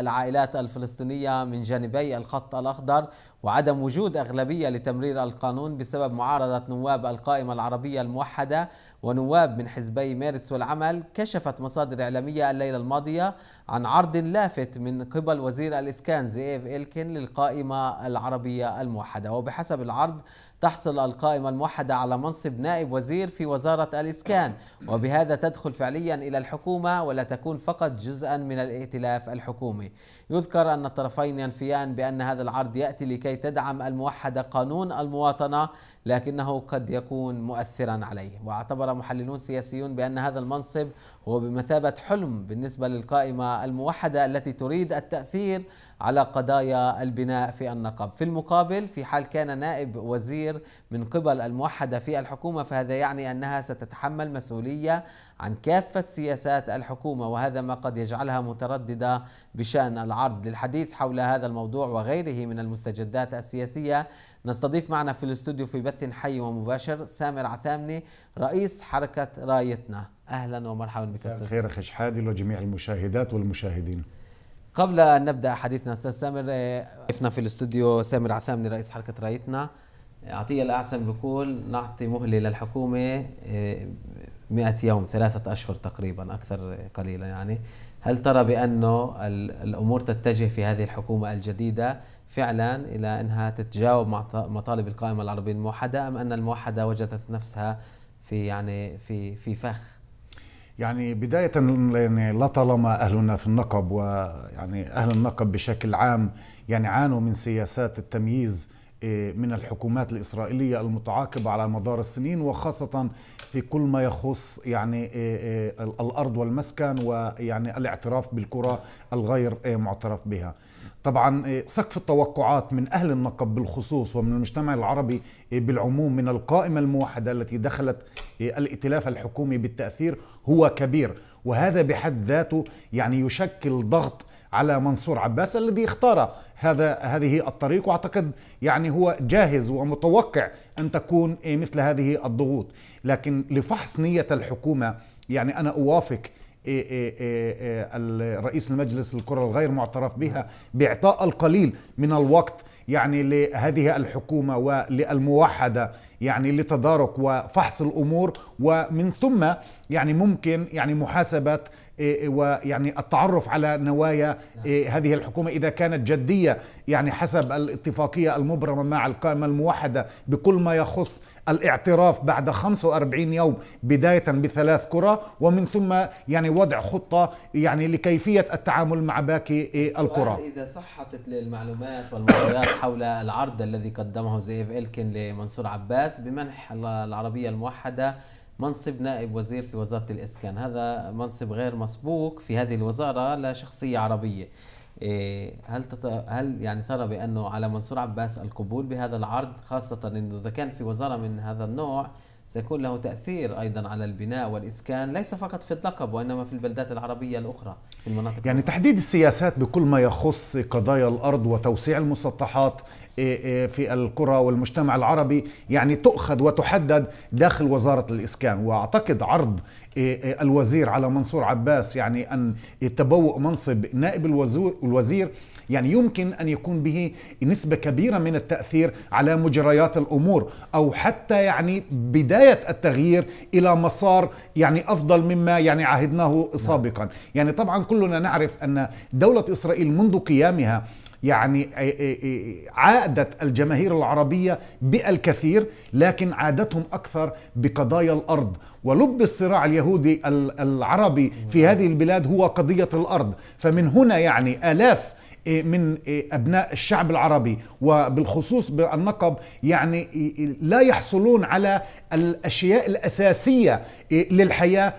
العائلات الفلسطينية من جانبي الخط الأخضر وعدم وجود أغلبية لتمرير القانون بسبب معارضة نواب القائمة العربية الموحدة ونواب من حزبي ميرتس والعمل كشفت مصادر إعلامية الليلة الماضية عن عرض لافت من قبل وزير الإسكان زيف إلكن للقائمة العربية الموحدة وبحسب العرض تحصل القائمة الموحدة على منصب نائب وزير في وزارة الإسكان وبهذا تدخل فعليا إلى الحكومة ولا تكون فقط جزءا من الائتلاف الحكومي يذكر أن الطرفين ينفيان بأن هذا العرض يأتي لكي تدعم الموحدة قانون المواطنة لكنه قد يكون مؤثرا عليه واعتبر محللون سياسيون بأن هذا المنصب هو بمثابة حلم بالنسبة للقائمة الموحدة التي تريد التأثير على قضايا البناء في النقب في المقابل في حال كان نائب وزير من قبل الموحدة في الحكومة فهذا يعني أنها ستتحمل مسؤولية عن كافة سياسات الحكومة وهذا ما قد يجعلها مترددة بشأن العرض للحديث حول هذا الموضوع وغيره من المستجدات السياسية نستضيف معنا في الاستوديو في بث حي ومباشر سامر عثامني رئيس حركة رايتنا اهلا ومرحبا بك استاذ خير اخي شحادي وجميع المشاهدات والمشاهدين قبل ان نبدا حديثنا استاذ سامر ضيفنا في الاستوديو سامر عثامني رئيس حركه رايتنا عطيه الاعسن بقول نعطي مهله للحكومه 100 آه، يوم ثلاثه اشهر تقريبا اكثر قليلا يعني هل ترى بانه الامور تتجه في هذه الحكومه الجديده فعلا الى انها تتجاوب مع مطالب القائمه العربيه الموحده ام ان الموحده وجدت نفسها في يعني في في فخ يعني بداية يعني لطالما أهلنا في النقب ويعني أهل النقب بشكل عام يعني عانوا من سياسات التمييز من الحكومات الإسرائيلية المتعاقبة على مدار السنين وخاصة في كل ما يخص يعني آه، آه، الأرض والمسكن ويعني الاعتراف بالكرة الغير آه، معترف بها طبعا سقف التوقعات من أهل النقب بالخصوص ومن المجتمع العربي بالعموم من القائمة الموحدة التي دخلت الائتلاف الحكومي بالتأثير هو كبير وهذا بحد ذاته يعني يشكل ضغط على منصور عباس الذي اختار هذا هذه الطريق واعتقد يعني يعني هو جاهز ومتوقع أن تكون إيه، مثل هذه الضغوط لكن لفحص نية الحكومة يعني أنا أوافق إيه، إيه، الرئيس المجلس الكرة الغير معترف بها نعم. بإعطاء القليل من الوقت يعني لهذه الحكومة وللموحدة يعني لتدارك وفحص الأمور ومن ثم يعني ممكن يعني محاسبة إيه، إيه، ويعني التعرف على نوايا نعم. إيه، هذه الحكومة إذا كانت جدية يعني حسب الاتفاقية المبرمة مع القائمة الموحدة بكل ما يخص الاعتراف بعد 45 يوم بداية بثلاث كرة ومن ثم يعني وضع خطة يعني لكيفية التعامل مع باقي الكرة إذا صحت المعلومات والمعلومات حول العرض الذي قدمه زيف إلكن لمنصور عباس بمنح العربية الموحدة منصب نائب وزير في وزارة الإسكان هذا منصب غير مسبوق في هذه الوزارة لشخصية عربية إيه، هل هل يعني ترى بأنه على منصور عباس القبول بهذا العرض خاصة أنه إذا كان في وزارة من هذا النوع سيكون له تأثير أيضا على البناء والإسكان ليس فقط في اللقب وإنما في البلدات العربية الأخرى في المناطق يعني تحديد السياسات بكل ما يخص قضايا الأرض وتوسيع المسطحات إيه، إيه، في القرى والمجتمع العربي يعني تؤخذ وتحدد داخل وزارة الإسكان وأعتقد عرض إيه، الوزير على منصور عباس يعني أن تبوء منصب نائب الوزير يعني يمكن أن يكون به نسبة كبيرة من التأثير على مجريات الأمور أو حتى يعني بداية التغيير إلى مسار يعني أفضل مما يعني عهدناه سابقا يعني طبعا كلنا نعرف أن دولة إسرائيل منذ قيامها يعني عادت الجماهير العربية بالكثير لكن عادتهم أكثر بقضايا الأرض ولب الصراع اليهودي العربي في هذه البلاد هو قضية الأرض فمن هنا يعني آلاف إيه، من إيه، أبناء الشعب العربي وبالخصوص بالنقب يعني إيه، لا يحصلون على الأشياء الأساسية للحياة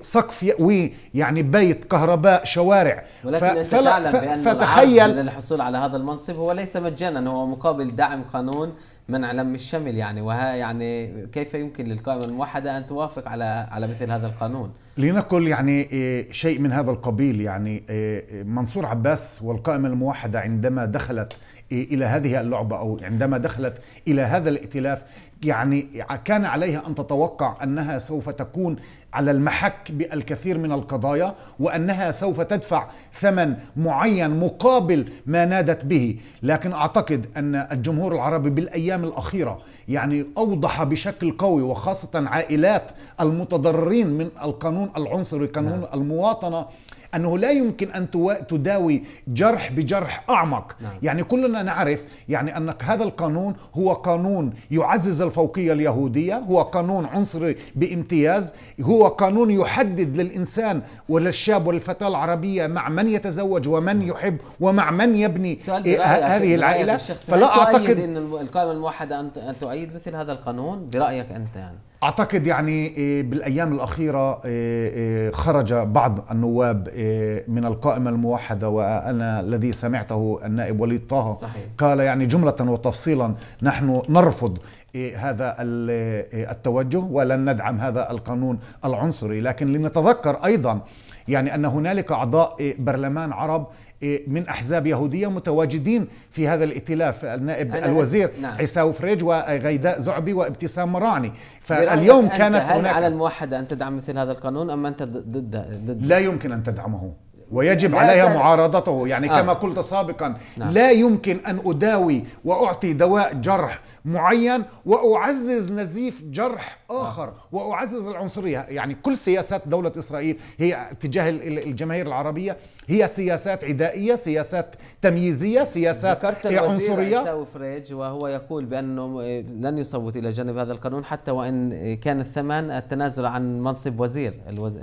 سقف يأوي يعني بيت كهرباء شوارع ولكن أنت تعلم بأن فتخيل للحصول على هذا المنصب هو ليس مجانا هو مقابل دعم قانون منع لم الشمل يعني وها يعني كيف يمكن للقائمه الموحده ان توافق على على مثل هذا القانون؟ لنقل يعني إيه، شيء من هذا القبيل يعني إيه، منصور عباس والقائمه الموحده عندما دخلت إيه، الى هذه اللعبه او عندما دخلت الى هذا الائتلاف يعني كان عليها ان تتوقع انها سوف تكون على المحك بالكثير من القضايا وانها سوف تدفع ثمن معين مقابل ما نادت به، لكن اعتقد ان الجمهور العربي بالايام الاخيره يعني اوضح بشكل قوي وخاصه عائلات المتضررين من القانون العنصري قانون نعم. المواطنه أنه لا يمكن أن تداوي جرح بجرح أعمق نعم. يعني كلنا نعرف يعني أن هذا القانون هو قانون يعزز الفوقية اليهودية هو قانون عنصري بامتياز هو قانون يحدد للإنسان وللشاب وللفتاة العربية مع من يتزوج ومن نعم. يحب ومع من يبني إيه هذه العائلة فلا أعتقد أن القائمة الموحدة أن تعيد مثل هذا القانون برأيك أنت يعني اعتقد يعني إيه، بالايام الاخيره إيه، إيه، خرج بعض النواب من القائمه الموحده وانا الذي سمعته النائب وليد طه صحيح. قال يعني جمله وتفصيلا نحن نرفض هذا التوجه ولن ندعم هذا القانون العنصري لكن لنتذكر ايضا يعني أن هنالك أعضاء إيه، برلمان عرب إيه، من أحزاب يهودية متواجدين في هذا الائتلاف النائب الوزير نعم. عساو فريج وغيداء زعبي وابتسام مراعني فاليوم كانت هل هناك على الموحدة أن تدعم مثل هذا القانون أم أنت ضد لا يمكن أن تدعمه ويجب عليها سأ... معارضته يعني آه. كما قلت سابقا نعم. لا يمكن أن أداوي وأعطي دواء جرح معين وأعزز نزيف جرح آخر آه. وأعزز العنصرية يعني كل سياسات دولة إسرائيل هي تجاه الجماهير العربية هي سياسات عدائية سياسات تمييزية سياسات ذكرت الوزير عنصرية فريج وهو يقول بأنه لن يصوت إلى جانب هذا القانون حتى وإن كان الثمن التنازل عن منصب وزير الوز...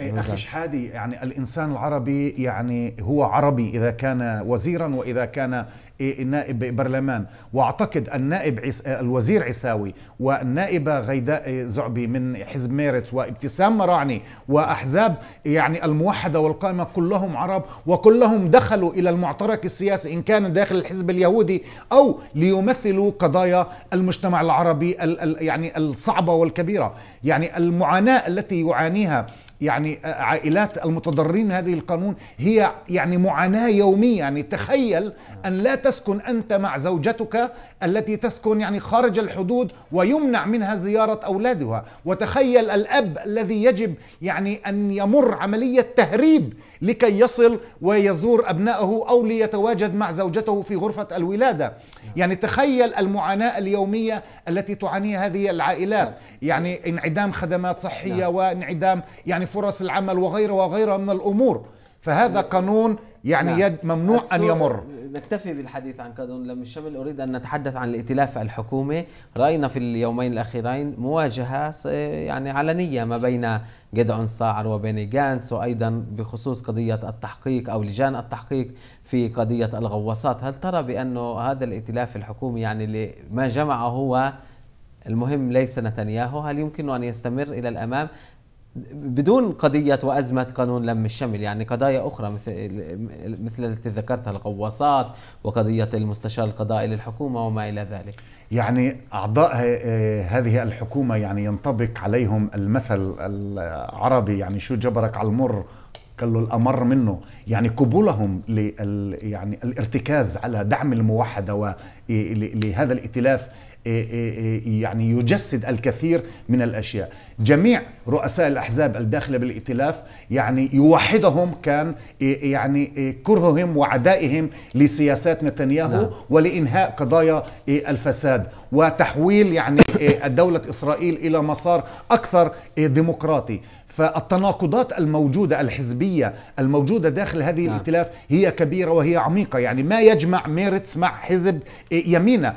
إيه، اخي شحادي يعني الانسان العربي يعني هو عربي اذا كان وزيرا واذا كان إيه، نائب برلمان واعتقد النائب عس... الوزير عساوي والنائبه غيداء زعبي من حزب ميرت وابتسام مراعني واحزاب يعني الموحده والقائمه كلهم عرب وكلهم دخلوا الى المعترك السياسي ان كان داخل الحزب اليهودي او ليمثلوا قضايا المجتمع العربي ال... ال... يعني الصعبه والكبيره يعني المعاناه التي يعانيها يعني آه، عائلات المتضررين هذه القانون هي يعني معاناة يومية يعني تخيل أن لا تسكن أنت مع زوجتك التي تسكن يعني خارج الحدود ويمنع منها زيارة أولادها وتخيل الأب الذي يجب يعني أن يمر عملية تهريب لكي يصل ويزور أبنائه أو ليتواجد مع زوجته في غرفة الولادة يعني تخيل المعاناة اليومية التي تعانيها هذه العائلات يعني انعدام خدمات صحية نعم. وانعدام يعني يعني فرص العمل وغيره وغيرها من الامور فهذا قانون يعني نعم. يد ممنوع ان يمر نكتفي بالحديث عن قانون لم الشمل اريد ان نتحدث عن الائتلاف الحكومي راينا في اليومين الاخيرين مواجهه يعني علنيه ما بين جدعون صاعر وبين جانس وايضا بخصوص قضيه التحقيق او لجان التحقيق في قضيه الغواصات هل ترى بانه هذا الائتلاف الحكومي يعني ما جمعه هو المهم ليس نتنياهو هل يمكن أن يستمر إلى الأمام بدون قضية وأزمة قانون لم الشمل يعني قضايا أخرى مثل مثل التي ذكرتها الغواصات وقضية المستشار القضائي للحكومة وما إلى ذلك يعني أعضاء هذه الحكومة يعني ينطبق عليهم المثل العربي يعني شو جبرك على المر قال له الامر منه يعني قبولهم لل يعني الارتكاز على دعم الموحده ولهذا الائتلاف إيه، إيه، إيه، يعني يجسد الكثير من الاشياء، جميع رؤساء الاحزاب الداخله بالائتلاف يعني يوحدهم كان يعني كرههم وعدائهم لسياسات نتنياهو نعم. ولانهاء قضايا الفساد وتحويل يعني الدوله اسرائيل الى مسار اكثر ديمقراطي، فالتناقضات الموجودة الحزبية الموجودة داخل هذه نعم. الائتلاف هي كبيرة وهي عميقة يعني ما يجمع ميرتس مع حزب يمينة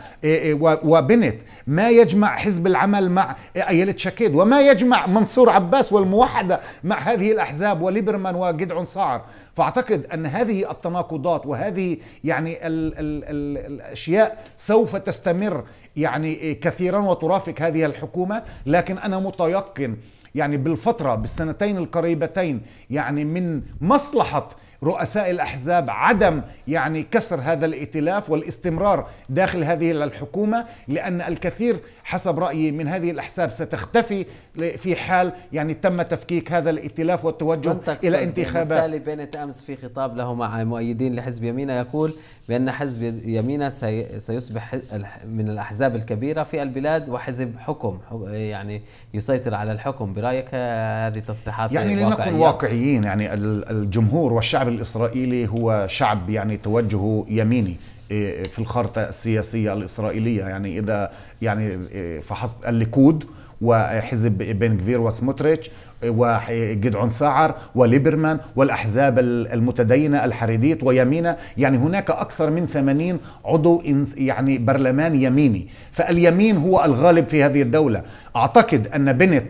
وبين بنت ما يجمع حزب العمل مع أيلة شكيد وما يجمع منصور عباس والموحدة مع هذه الأحزاب وليبرمان وجدعون صاعر فأعتقد أن هذه التناقضات وهذه يعني الـ ال ال الأشياء سوف تستمر يعني كثيرا وترافق هذه الحكومة لكن أنا متيقن يعني بالفترة بالسنتين القريبتين يعني من مصلحة رؤساء الأحزاب عدم يعني كسر هذا الائتلاف والاستمرار داخل هذه الحكومة لأن الكثير حسب رأيي من هذه الأحزاب ستختفي في حال يعني تم تفكيك هذا الائتلاف والتوجه إلى انتخابات بالتالي بنت أمس في خطاب له مع مؤيدين لحزب يمينه يقول بأن حزب يمينه سيصبح من الأحزاب الكبيرة في البلاد وحزب حكم يعني يسيطر على الحكم برأيك هذه تصريحات يعني لنكن واقعيين يعني الجمهور والشعب الإسرائيلي هو شعب يعني توجهه يميني إيه، في الخارطة السياسية الإسرائيلية يعني إذا يعني إيه، فحصت الليكود وحزب بن كفير وسموتريتش وجدعون سعر وليبرمان والأحزاب المتدينة الحريديت ويمينة يعني هناك أكثر من 80 عضو يعني برلمان يميني فاليمين هو الغالب في هذه الدولة أعتقد أن بنت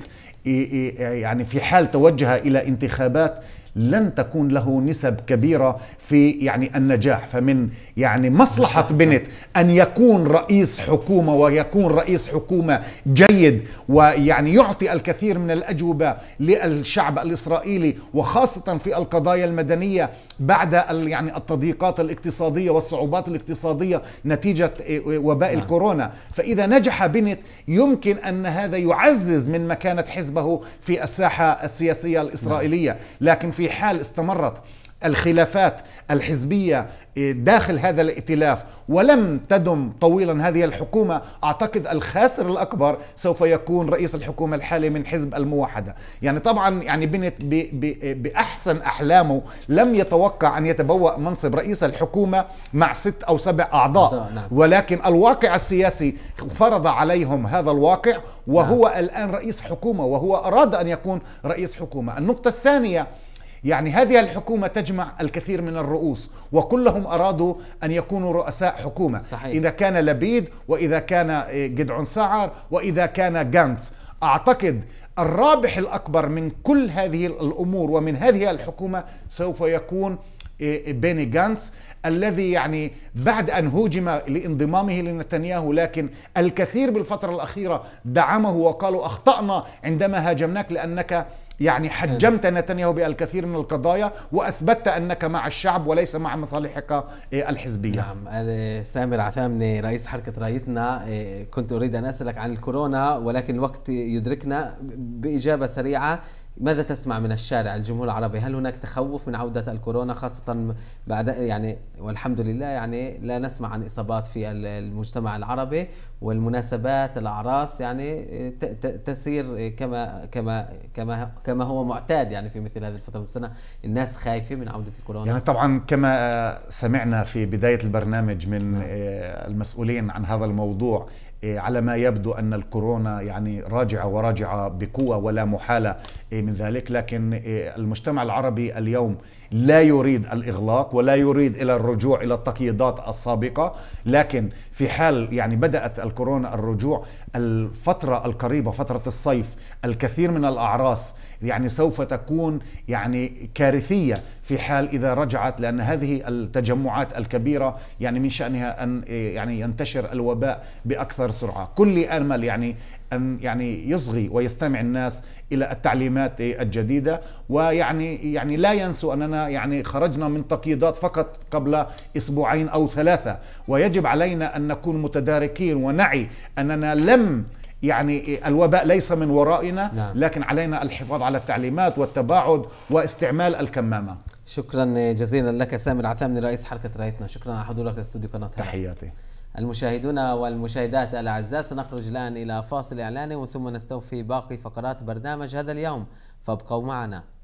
يعني في حال توجه إلى انتخابات لن تكون له نسب كبيرة في يعني النجاح فمن يعني مصلحة بنت أن يكون رئيس حكومة ويكون رئيس حكومة جيد ويعني يعطي الكثير من الأجوبة للشعب الإسرائيلي وخاصة في القضايا المدنية بعد يعني التضييقات الاقتصاديه والصعوبات الاقتصاديه نتيجه إيه، إيه، وباء نعم. الكورونا فاذا نجح بنت يمكن ان هذا يعزز من مكانه حزبه في الساحه السياسيه الاسرائيليه نعم. لكن في حال استمرت الخلافات الحزبية داخل هذا الائتلاف ولم تدم طويلا هذه الحكومة أعتقد الخاسر الأكبر سوف يكون رئيس الحكومة الحالي من حزب الموحدة يعني طبعا يعني بنت بأحسن أحلامه لم يتوقع أن يتبوأ منصب رئيس الحكومة مع ست أو سبع أعضاء نعم. ولكن الواقع السياسي فرض عليهم هذا الواقع وهو نعم. الآن رئيس حكومة وهو أراد أن يكون رئيس حكومة النقطة الثانية يعني هذه الحكومة تجمع الكثير من الرؤوس وكلهم أرادوا أن يكونوا رؤساء حكومة صحيح. إذا كان لبيد وإذا كان جدعون آه، سعر وإذا كان جانتس أعتقد الرابح الأكبر من كل هذه الأمور ومن هذه الحكومة سوف يكون آه، بيني جانتس الذي يعني بعد أن هوجم لانضمامه لنتنياهو لكن الكثير بالفترة الأخيرة دعمه وقالوا أخطأنا عندما هاجمناك لأنك يعني حجمت نتنياهو بالكثير من القضايا واثبتت انك مع الشعب وليس مع مصالحك إيه، الحزبيه. نعم سامر عثامني رئيس حركه رايتنا إيه، كنت اريد ان اسالك عن الكورونا ولكن الوقت يدركنا باجابه سريعه ماذا تسمع من الشارع الجمهور العربي هل هناك تخوف من عودة الكورونا خاصة بعد يعني والحمد لله يعني لا نسمع عن إصابات في المجتمع العربي والمناسبات الأعراس يعني تسير كما كما كما كما هو معتاد يعني في مثل هذه الفترة من السنة الناس خايفة من عودة الكورونا يعني طبعا كما آه، سمعنا في بداية البرنامج من آه، المسؤولين عن هذا الموضوع إيه، على ما يبدو أن الكورونا يعني راجعة وراجعة بقوة ولا محالة إيه، من ذلك لكن إيه، المجتمع العربي اليوم لا يريد الإغلاق ولا يريد إلى الرجوع إلى التقييدات السابقة لكن في حال يعني بدأت الكورونا الرجوع الفترة القريبة فترة الصيف الكثير من الأعراس يعني سوف تكون يعني كارثية في حال إذا رجعت لأن هذه التجمعات الكبيرة يعني من شأنها أن يعني ينتشر الوباء بأكثر حائر سرعة كل أمل يعني أن يعني يصغي ويستمع الناس إلى التعليمات الجديدة ويعني يعني لا ينسوا أننا يعني خرجنا من تقييدات فقط قبل أسبوعين أو ثلاثة ويجب علينا أن نكون متداركين ونعي أننا لم يعني الوباء ليس من ورائنا نعم. لكن علينا الحفاظ على التعليمات والتباعد واستعمال الكمامة شكرا جزيلا لك سامي العثامني رئيس حركة رايتنا شكرا على حضورك استوديو قناة تحياتي المشاهدون والمشاهدات الأعزاء سنخرج الآن إلى فاصل إعلاني ومن ثم نستوفي باقي فقرات برنامج هذا اليوم فابقوا معنا